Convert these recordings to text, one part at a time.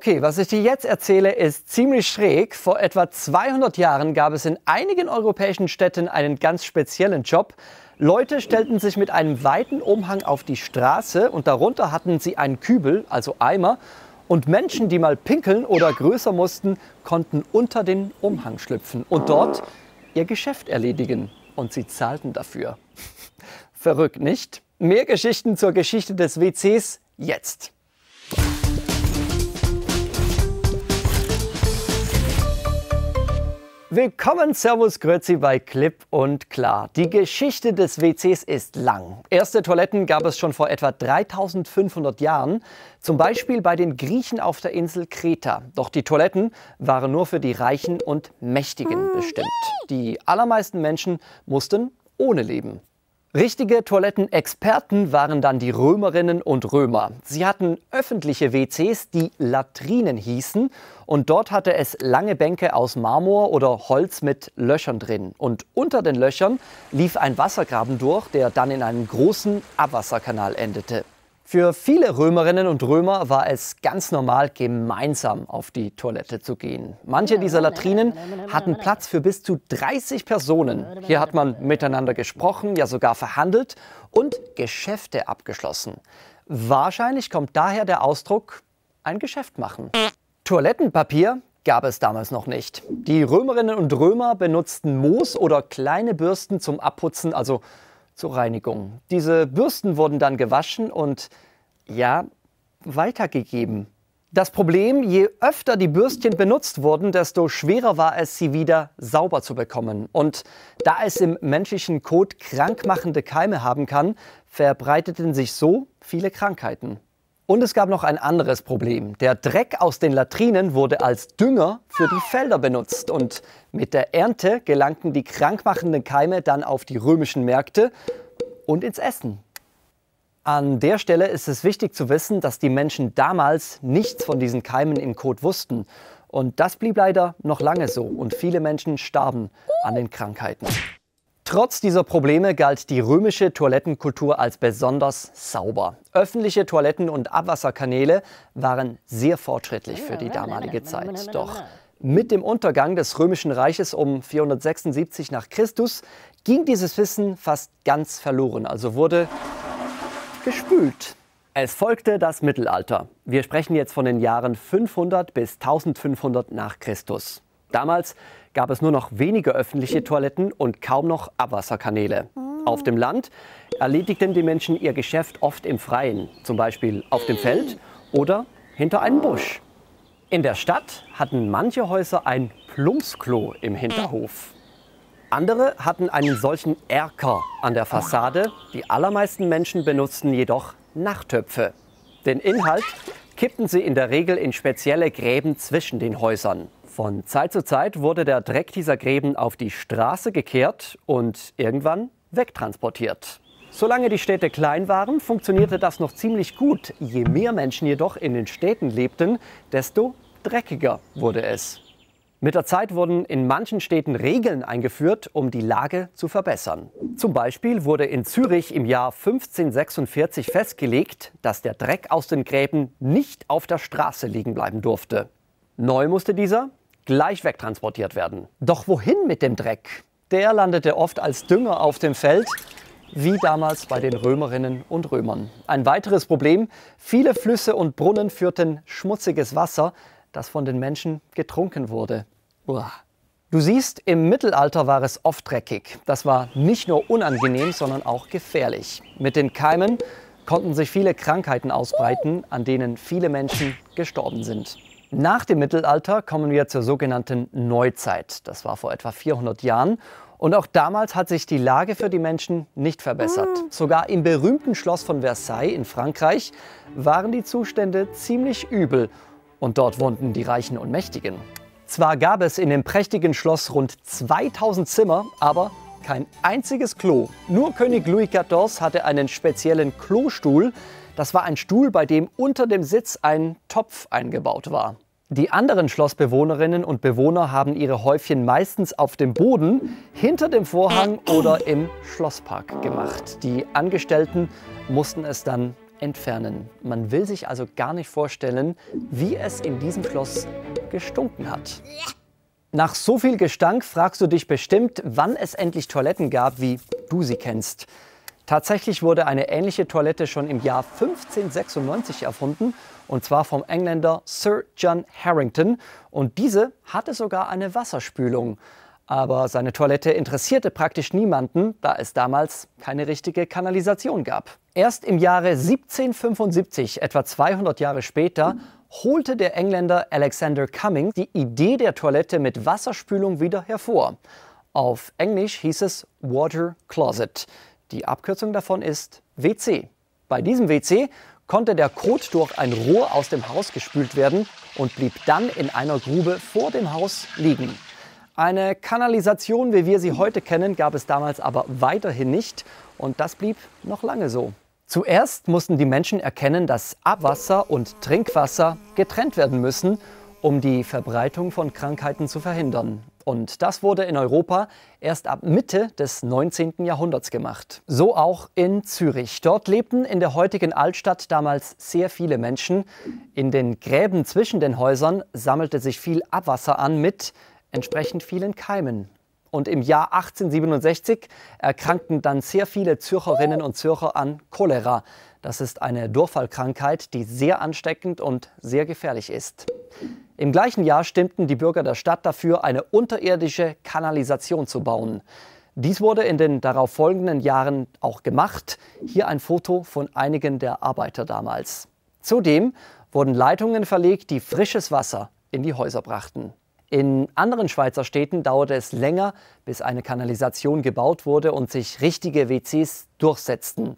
Okay, was ich dir jetzt erzähle, ist ziemlich schräg. Vor etwa 200 Jahren gab es in einigen europäischen Städten einen ganz speziellen Job. Leute stellten sich mit einem weiten Umhang auf die Straße und darunter hatten sie einen Kübel, also Eimer. Und Menschen, die mal pinkeln oder größer mussten, konnten unter den Umhang schlüpfen und dort ihr Geschäft erledigen. Und sie zahlten dafür. Verrückt, nicht? Mehr Geschichten zur Geschichte des WCs jetzt. Willkommen, Servus Grözi bei Clip und Klar. Die Geschichte des WCs ist lang. Erste Toiletten gab es schon vor etwa 3500 Jahren, zum Beispiel bei den Griechen auf der Insel Kreta. Doch die Toiletten waren nur für die Reichen und Mächtigen bestimmt. Die allermeisten Menschen mussten ohne leben. Richtige Toilettenexperten waren dann die Römerinnen und Römer. Sie hatten öffentliche WCs, die Latrinen hießen, und dort hatte es lange Bänke aus Marmor oder Holz mit Löchern drin. Und unter den Löchern lief ein Wassergraben durch, der dann in einen großen Abwasserkanal endete. Für viele Römerinnen und Römer war es ganz normal, gemeinsam auf die Toilette zu gehen. Manche dieser Latrinen hatten Platz für bis zu 30 Personen. Hier hat man miteinander gesprochen, ja sogar verhandelt und Geschäfte abgeschlossen. Wahrscheinlich kommt daher der Ausdruck ein Geschäft machen. Toilettenpapier gab es damals noch nicht. Die Römerinnen und Römer benutzten Moos oder kleine Bürsten zum Abputzen, also zur Reinigung. Diese Bürsten wurden dann gewaschen und ja, weitergegeben. Das Problem, je öfter die Bürstchen benutzt wurden, desto schwerer war es, sie wieder sauber zu bekommen. Und da es im menschlichen Kot krankmachende Keime haben kann, verbreiteten sich so viele Krankheiten. Und es gab noch ein anderes Problem. Der Dreck aus den Latrinen wurde als Dünger für die Felder benutzt. Und mit der Ernte gelangten die krankmachenden Keime dann auf die römischen Märkte und ins Essen. An der Stelle ist es wichtig zu wissen, dass die Menschen damals nichts von diesen Keimen im Kot wussten. Und das blieb leider noch lange so. Und viele Menschen starben an den Krankheiten. Trotz dieser Probleme galt die römische Toilettenkultur als besonders sauber. Öffentliche Toiletten und Abwasserkanäle waren sehr fortschrittlich für die damalige Zeit. Doch mit dem Untergang des römischen Reiches um 476 nach Christus ging dieses Wissen fast ganz verloren, also wurde gespült. Es folgte das Mittelalter. Wir sprechen jetzt von den Jahren 500 bis 1500 nach Christus. Damals gab es nur noch wenige öffentliche Toiletten und kaum noch Abwasserkanäle. Auf dem Land erledigten die Menschen ihr Geschäft oft im Freien, zum Beispiel auf dem Feld oder hinter einem Busch. In der Stadt hatten manche Häuser ein Plumpsklo im Hinterhof. Andere hatten einen solchen Erker an der Fassade. Die allermeisten Menschen benutzten jedoch Nachttöpfe. Den Inhalt kippten sie in der Regel in spezielle Gräben zwischen den Häusern. Von Zeit zu Zeit wurde der Dreck dieser Gräben auf die Straße gekehrt und irgendwann wegtransportiert. Solange die Städte klein waren, funktionierte das noch ziemlich gut. Je mehr Menschen jedoch in den Städten lebten, desto dreckiger wurde es. Mit der Zeit wurden in manchen Städten Regeln eingeführt, um die Lage zu verbessern. Zum Beispiel wurde in Zürich im Jahr 1546 festgelegt, dass der Dreck aus den Gräben nicht auf der Straße liegen bleiben durfte. Neu musste dieser gleich wegtransportiert werden. Doch wohin mit dem Dreck? Der landete oft als Dünger auf dem Feld, wie damals bei den Römerinnen und Römern. Ein weiteres Problem, viele Flüsse und Brunnen führten schmutziges Wasser, das von den Menschen getrunken wurde. Uah. Du siehst, im Mittelalter war es oft dreckig. Das war nicht nur unangenehm, sondern auch gefährlich. Mit den Keimen konnten sich viele Krankheiten ausbreiten, an denen viele Menschen gestorben sind. Nach dem Mittelalter kommen wir zur sogenannten Neuzeit. Das war vor etwa 400 Jahren. Und auch damals hat sich die Lage für die Menschen nicht verbessert. Mhm. Sogar im berühmten Schloss von Versailles in Frankreich waren die Zustände ziemlich übel. Und dort wohnten die Reichen und Mächtigen. Zwar gab es in dem prächtigen Schloss rund 2000 Zimmer, aber kein einziges Klo. Nur König Louis XIV hatte einen speziellen Klostuhl, das war ein Stuhl, bei dem unter dem Sitz ein Topf eingebaut war. Die anderen Schlossbewohnerinnen und Bewohner haben ihre Häufchen meistens auf dem Boden, hinter dem Vorhang oder im Schlosspark gemacht. Die Angestellten mussten es dann entfernen. Man will sich also gar nicht vorstellen, wie es in diesem Schloss gestunken hat. Nach so viel Gestank fragst du dich bestimmt, wann es endlich Toiletten gab, wie du sie kennst. Tatsächlich wurde eine ähnliche Toilette schon im Jahr 1596 erfunden, und zwar vom Engländer Sir John Harrington. Und diese hatte sogar eine Wasserspülung. Aber seine Toilette interessierte praktisch niemanden, da es damals keine richtige Kanalisation gab. Erst im Jahre 1775, etwa 200 Jahre später, holte der Engländer Alexander Cumming die Idee der Toilette mit Wasserspülung wieder hervor. Auf Englisch hieß es Water Closet. Die Abkürzung davon ist WC. Bei diesem WC konnte der Kot durch ein Rohr aus dem Haus gespült werden und blieb dann in einer Grube vor dem Haus liegen. Eine Kanalisation, wie wir sie heute kennen, gab es damals aber weiterhin nicht und das blieb noch lange so. Zuerst mussten die Menschen erkennen, dass Abwasser und Trinkwasser getrennt werden müssen, um die Verbreitung von Krankheiten zu verhindern. Und das wurde in Europa erst ab Mitte des 19. Jahrhunderts gemacht. So auch in Zürich. Dort lebten in der heutigen Altstadt damals sehr viele Menschen. In den Gräben zwischen den Häusern sammelte sich viel Abwasser an mit entsprechend vielen Keimen. Und im Jahr 1867 erkrankten dann sehr viele Zürcherinnen und Zürcher an Cholera. Das ist eine Durchfallkrankheit, die sehr ansteckend und sehr gefährlich ist. Im gleichen Jahr stimmten die Bürger der Stadt dafür, eine unterirdische Kanalisation zu bauen. Dies wurde in den darauffolgenden Jahren auch gemacht. Hier ein Foto von einigen der Arbeiter damals. Zudem wurden Leitungen verlegt, die frisches Wasser in die Häuser brachten. In anderen Schweizer Städten dauerte es länger, bis eine Kanalisation gebaut wurde und sich richtige WCs durchsetzten.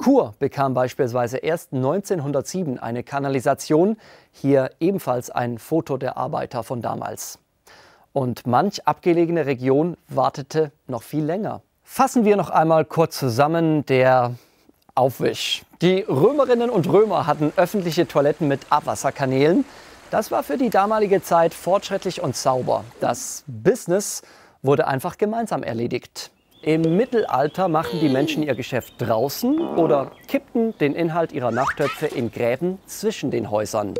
Chur bekam beispielsweise erst 1907 eine Kanalisation. Hier ebenfalls ein Foto der Arbeiter von damals. Und manch abgelegene Region wartete noch viel länger. Fassen wir noch einmal kurz zusammen der Aufwisch. Die Römerinnen und Römer hatten öffentliche Toiletten mit Abwasserkanälen. Das war für die damalige Zeit fortschrittlich und sauber. Das Business wurde einfach gemeinsam erledigt. Im Mittelalter machten die Menschen ihr Geschäft draußen oder kippten den Inhalt ihrer Nachttöpfe in Gräben zwischen den Häusern.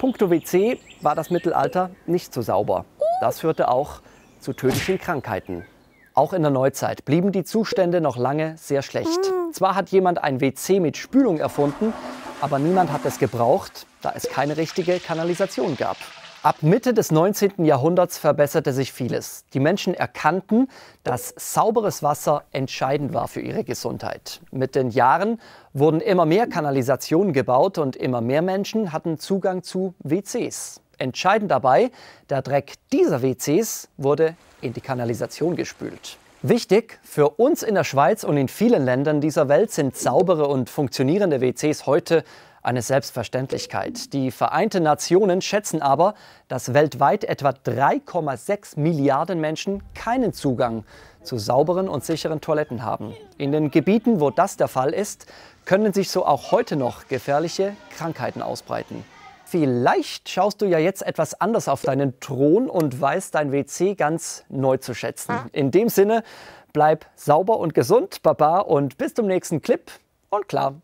Punkto WC war das Mittelalter nicht so sauber. Das führte auch zu tödlichen Krankheiten. Auch in der Neuzeit blieben die Zustände noch lange sehr schlecht. Zwar hat jemand ein WC mit Spülung erfunden, aber niemand hat es gebraucht, da es keine richtige Kanalisation gab. Ab Mitte des 19. Jahrhunderts verbesserte sich vieles. Die Menschen erkannten, dass sauberes Wasser entscheidend war für ihre Gesundheit. Mit den Jahren wurden immer mehr Kanalisationen gebaut und immer mehr Menschen hatten Zugang zu WCs. Entscheidend dabei, der Dreck dieser WCs wurde in die Kanalisation gespült. Wichtig, für uns in der Schweiz und in vielen Ländern dieser Welt sind saubere und funktionierende WCs heute eine Selbstverständlichkeit. Die Vereinten Nationen schätzen aber, dass weltweit etwa 3,6 Milliarden Menschen keinen Zugang zu sauberen und sicheren Toiletten haben. In den Gebieten, wo das der Fall ist, können sich so auch heute noch gefährliche Krankheiten ausbreiten. Vielleicht schaust du ja jetzt etwas anders auf deinen Thron und weißt dein WC ganz neu zu schätzen. Ah. In dem Sinne, bleib sauber und gesund, Baba, und bis zum nächsten Clip und klar.